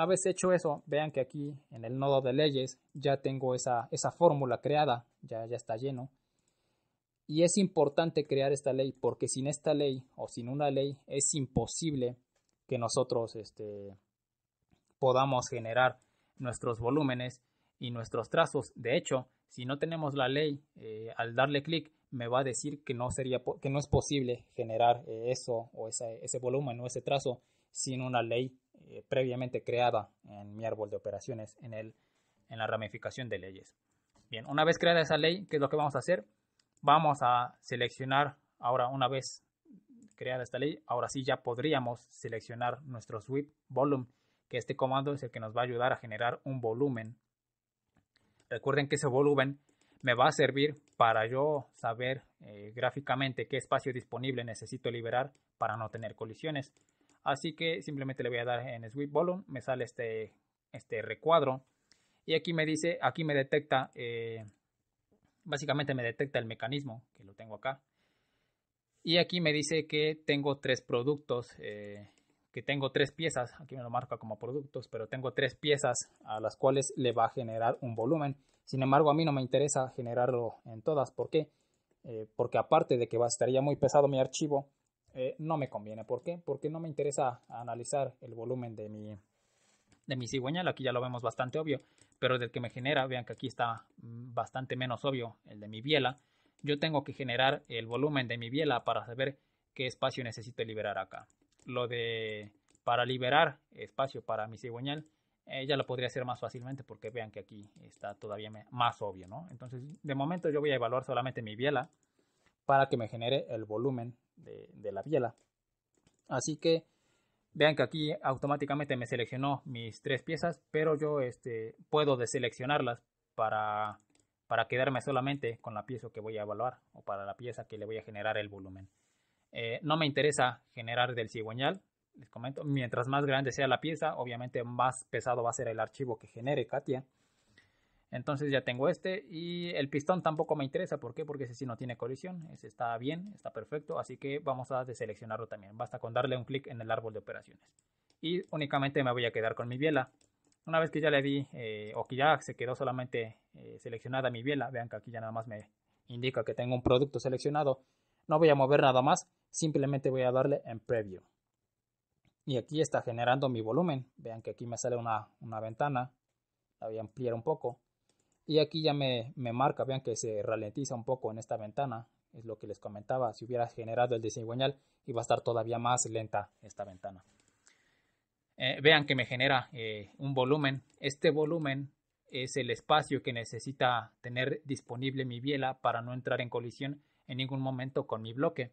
una vez hecho eso, vean que aquí en el nodo de leyes ya tengo esa, esa fórmula creada, ya, ya está lleno. Y es importante crear esta ley porque sin esta ley o sin una ley es imposible que nosotros este, podamos generar nuestros volúmenes y nuestros trazos. De hecho, si no tenemos la ley, eh, al darle clic me va a decir que no, sería, que no es posible generar eh, eso o ese volumen o ese trazo sin una ley eh, previamente creada en mi árbol de operaciones en, el, en la ramificación de leyes. Bien, una vez creada esa ley, ¿qué es lo que vamos a hacer? Vamos a seleccionar ahora una vez creada esta ley, ahora sí ya podríamos seleccionar nuestro sweep volume, que este comando es el que nos va a ayudar a generar un volumen. Recuerden que ese volumen me va a servir para yo saber eh, gráficamente qué espacio disponible necesito liberar para no tener colisiones. Así que simplemente le voy a dar en Sweep Volume, me sale este, este recuadro y aquí me dice, aquí me detecta, eh, básicamente me detecta el mecanismo que lo tengo acá. Y aquí me dice que tengo tres productos, eh, que tengo tres piezas, aquí me lo marca como productos, pero tengo tres piezas a las cuales le va a generar un volumen. Sin embargo, a mí no me interesa generarlo en todas. ¿Por qué? Eh, porque aparte de que va muy pesado mi archivo, eh, no me conviene. ¿Por qué? Porque no me interesa analizar el volumen de mi, de mi cigüeñal. Aquí ya lo vemos bastante obvio, pero del que me genera, vean que aquí está mm, bastante menos obvio el de mi biela. Yo tengo que generar el volumen de mi biela para saber qué espacio necesito liberar acá. Lo de para liberar espacio para mi cigüeñal, eh, ya lo podría hacer más fácilmente porque vean que aquí está todavía más obvio, ¿no? Entonces, de momento yo voy a evaluar solamente mi biela para que me genere el volumen de, la biela. Así que vean que aquí automáticamente me seleccionó mis tres piezas, pero yo este, puedo deseleccionarlas para, para quedarme solamente con la pieza que voy a evaluar o para la pieza que le voy a generar el volumen. Eh, no me interesa generar del cigüeñal, les comento, mientras más grande sea la pieza, obviamente más pesado va a ser el archivo que genere Katia. Entonces ya tengo este y el pistón tampoco me interesa. ¿Por qué? Porque ese sí no tiene colisión. Ese está bien, está perfecto. Así que vamos a deseleccionarlo también. Basta con darle un clic en el árbol de operaciones. Y únicamente me voy a quedar con mi biela. Una vez que ya le di eh, o que ya se quedó solamente eh, seleccionada mi biela, vean que aquí ya nada más me indica que tengo un producto seleccionado. No voy a mover nada más, simplemente voy a darle en preview. Y aquí está generando mi volumen. Vean que aquí me sale una ventana. La voy a ampliar un poco y aquí ya me, marca, vean que se ralentiza un poco en esta ventana, es lo que les comentaba, si hubiera generado el desigüeñal, iba a estar todavía más lenta esta ventana. Eh, vean que me genera eh, un volumen, este volumen es el espacio que necesita tener disponible mi biela para no entrar en colisión en ningún momento con mi bloque.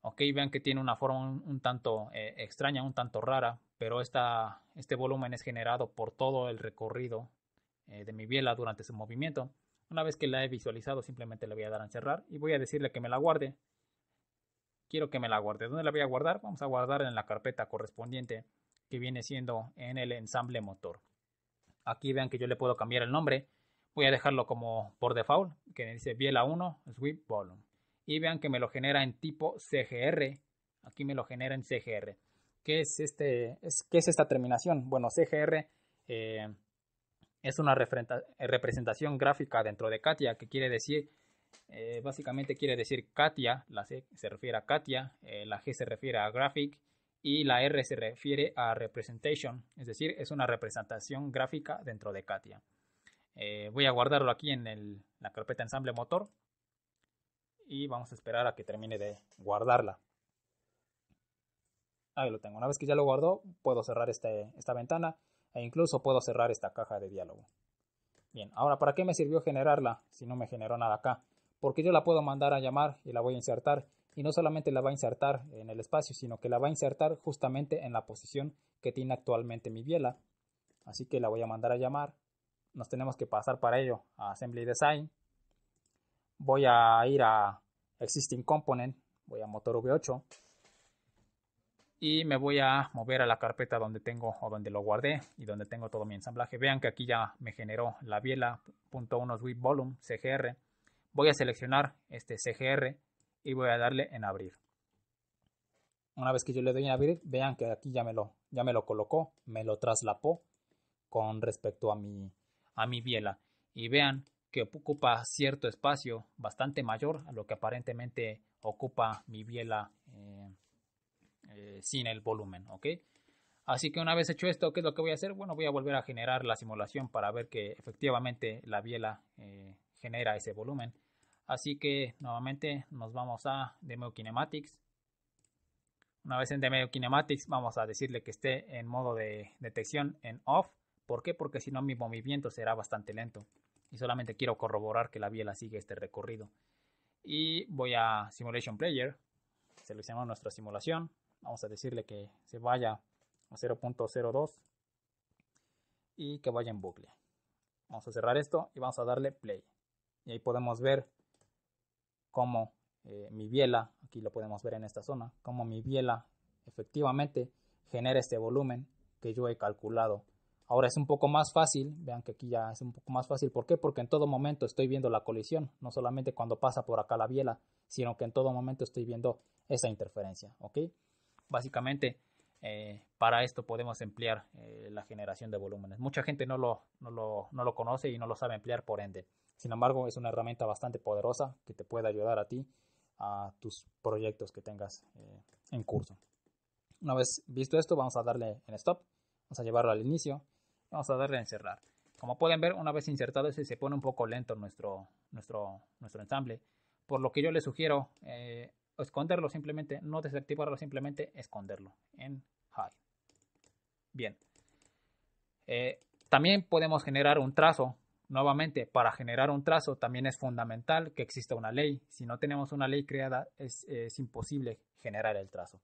Ok, vean que tiene una forma un, tanto eh, extraña, un tanto rara, pero este volumen es generado por todo el recorrido eh, de mi biela durante su movimiento. Una vez que la he visualizado, simplemente le voy a dar a encerrar y voy a decirle que me la guarde. Quiero que me la guarde. ¿Dónde la voy a guardar? Vamos a guardar en la carpeta correspondiente que viene siendo en el ensamble motor. Aquí vean que yo le puedo cambiar el nombre. Voy a dejarlo como por default, que dice biela 1 sweep volume. Y vean que me lo genera en tipo CGR. Aquí me lo genera en CGR. ¿Qué es, este, ¿qué es esta terminación? Bueno, CGR eh, es una eh, representación gráfica dentro de Katia, que quiere decir, eh, básicamente quiere decir Katia, la C se refiere a Katia, eh, la G se refiere a Graphic y la R se refiere a Representation, es decir, es una representación gráfica dentro de Katia. voy a guardarlo aquí en la carpeta ensamble motor y vamos a esperar a que termine de guardarla. Ahí lo tengo. Una vez que ya lo guardo puedo cerrar este, esta ventana e incluso puedo cerrar esta caja de diálogo. Bien, ahora, ¿para qué me sirvió generarla si no me generó nada acá? Porque yo la puedo mandar a llamar y la voy a insertar, y no solamente la va a insertar en el espacio, sino que la va a insertar justamente en la posición que tiene actualmente mi biela. Así que la voy a mandar a llamar. Nos tenemos que pasar para ello a Assembly Design. Voy a ir a Existing Component, voy a Motor V8 y me voy a mover a la carpeta donde tengo o donde lo guardé y donde tengo todo mi ensamblaje. Vean que aquí ya me generó la biela .1 volume CGR. Voy a seleccionar este CGR y voy a darle en abrir. Una vez que yo le doy en abrir, vean que aquí ya me lo, ya me lo colocó, me lo traslapó con respecto a mi, a mi biela. Y vean que ocupa cierto espacio bastante mayor a lo que aparentemente ocupa mi biela. Eh, eh, sin el volumen, ¿ok? Así que una vez hecho esto, ¿qué es lo que voy a hacer? Bueno, voy a volver a generar la simulación para ver que efectivamente la biela eh, genera ese volumen. Así que nuevamente nos vamos a demo Kinematics. Una vez en demo Kinematics vamos a decirle que esté en modo de detección en off. ¿Por qué? Porque si no mi movimiento será bastante lento. Y solamente quiero corroborar que la biela sigue este recorrido. Y voy a Simulation Player. Seleccionamos nuestra simulación vamos a decirle que se vaya a 0.02 y que vaya en bucle. Vamos a cerrar esto y vamos a darle play. Y ahí podemos ver cómo eh, mi biela, aquí lo podemos ver en esta zona, cómo mi biela efectivamente genera este volumen que yo he calculado. Ahora es un poco más fácil, vean que aquí ya es un poco más fácil. ¿Por qué? Porque en todo momento estoy viendo la colisión, no solamente cuando pasa por acá la biela, sino que en todo momento estoy viendo esa interferencia. ¿ok? Básicamente, eh, para esto podemos emplear eh, la generación de volúmenes. Mucha gente no lo, no lo, conoce y no lo sabe emplear por ende. Sin embargo, es una herramienta bastante poderosa que te puede ayudar a ti a tus proyectos que tengas eh, en curso. Una vez visto esto, vamos a darle en stop, vamos a llevarlo al inicio, vamos a darle a cerrar. Como pueden ver, una vez insertado ese se pone un poco lento nuestro, nuestro, nuestro ensamble, por lo que yo les sugiero esconderlo simplemente, no desactivarlo, simplemente esconderlo en high Bien. Eh, también podemos generar un trazo. Nuevamente, para generar un trazo también es fundamental que exista una ley. Si no tenemos una ley creada, es, imposible generar el trazo.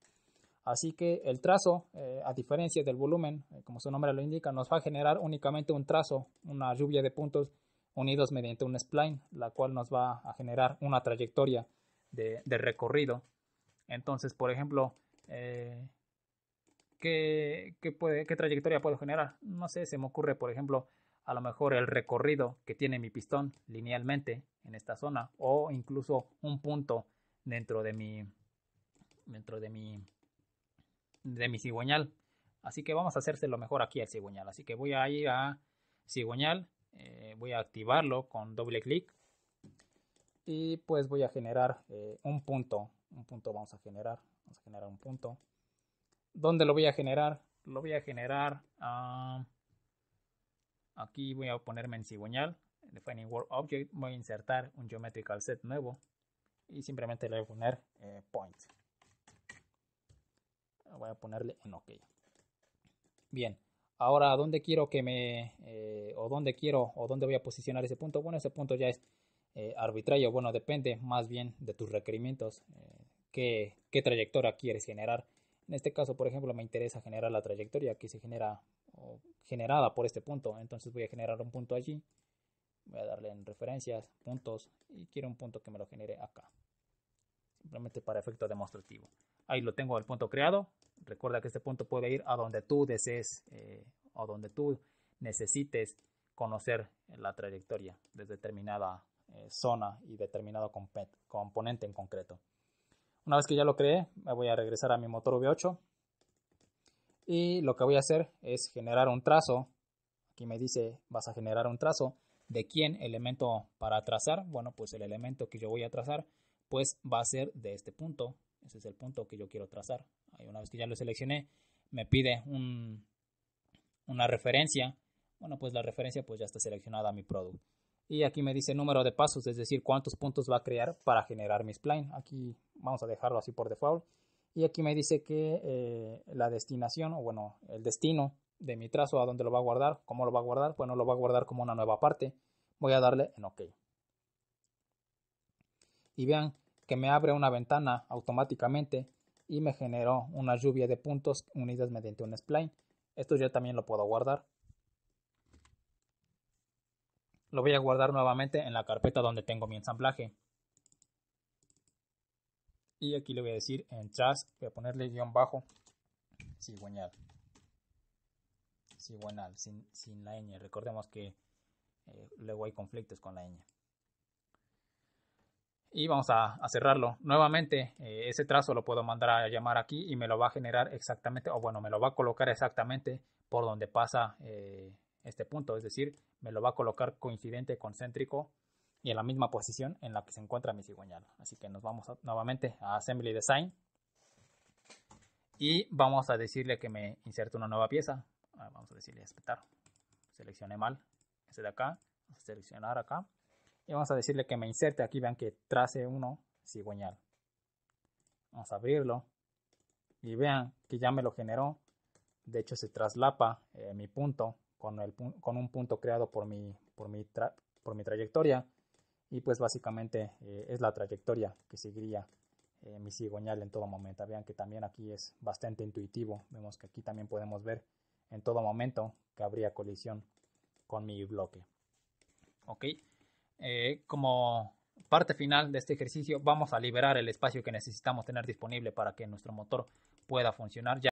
Así que el trazo, eh, a diferencia del volumen, eh, como su nombre lo indica, nos va a generar únicamente un trazo, una lluvia de puntos unidos mediante un spline, la cual nos va a generar una trayectoria de, recorrido. Entonces, por ejemplo, eh, ¿qué, puede, ¿qué, trayectoria puedo generar? No sé, se me ocurre, por ejemplo, a lo mejor el recorrido que tiene mi pistón linealmente en esta zona o incluso un punto dentro de mi dentro de mi de mi cigüeñal. Así que vamos a hacerse lo mejor aquí al cigüeñal. Así que voy a ir a cigüeñal, eh, voy a activarlo con doble clic y pues voy a generar eh, un punto, un punto vamos a generar, vamos a generar un punto. ¿Dónde lo voy a generar? Lo voy a generar, ah, aquí voy a ponerme en cigüeñal, defining world object, voy a insertar un geometrical set nuevo y simplemente le voy a poner eh, point. Voy a ponerle en OK. Bien, ahora dónde quiero que me, eh, o dónde quiero, o dónde voy a posicionar ese punto. Bueno, ese punto ya es eh, arbitrario. Bueno, depende más bien de tus requerimientos, eh, qué, trayectoria quieres generar. En este caso, por ejemplo, me interesa generar la trayectoria que se genera o generada por este punto. Entonces voy a generar un punto allí. Voy a darle en referencias, puntos y quiero un punto que me lo genere acá. Simplemente para efecto demostrativo. Ahí lo tengo el punto creado. Recuerda que este punto puede ir a donde tú desees eh, o donde tú necesites conocer la trayectoria de determinada eh, zona y determinado componente en concreto. Una vez que ya lo creé, me voy a regresar a mi motor V8 y lo que voy a hacer es generar un trazo. Aquí me dice vas a generar un trazo. ¿De quién elemento para trazar? Bueno, pues el elemento que yo voy a trazar pues va a ser de este punto. Ese es el punto que yo quiero trazar. una vez que ya lo seleccioné, me pide una referencia. Bueno, pues la referencia pues ya está seleccionada a mi producto. Y aquí me dice número de pasos, es decir, cuántos puntos va a crear para generar mi spline. Aquí vamos a dejarlo así por default. Y aquí me dice que eh, la destinación, o bueno, el destino de mi trazo, a dónde lo va a guardar, cómo lo va a guardar. Bueno, lo va a guardar como una nueva parte. Voy a darle en OK. Y vean que me abre una ventana automáticamente y me generó una lluvia de puntos unidas mediante un spline. Esto yo también lo puedo guardar. Lo voy a guardar nuevamente en la carpeta donde tengo mi ensamblaje. Y aquí le voy a decir en trash, voy a ponerle guión bajo, cigüeñal. Cigüeñal, sin, sin la ñ. Recordemos que eh, luego hay conflictos con la ñ y vamos a, cerrarlo. Nuevamente, eh, ese trazo lo puedo mandar a llamar aquí y me lo va a generar exactamente, o bueno, me lo va a colocar exactamente por donde pasa eh, este punto, es decir, me lo va a colocar coincidente concéntrico y en la misma posición en la que se encuentra mi cigüeñal. Así que nos vamos nuevamente a Assembly Design y vamos a decirle que me inserte una nueva pieza. Ah, vamos a decirle esperar. Seleccioné mal ese de acá, seleccionar acá y vamos a decirle que me inserte aquí, vean que trace uno cigüeñal. Vamos a abrirlo y vean que ya me lo generó. De hecho se traslapa eh, mi punto con, un punto creado por mi, por mi, por mi trayectoria. Y pues básicamente eh, es la trayectoria que seguiría eh, mi cigüeñal en todo momento. Vean que también aquí es bastante intuitivo. Vemos que aquí también podemos ver en todo momento que habría colisión con mi bloque. Ok, eh, como parte final de este ejercicio vamos a liberar el espacio que necesitamos tener disponible para que nuestro motor pueda funcionar ya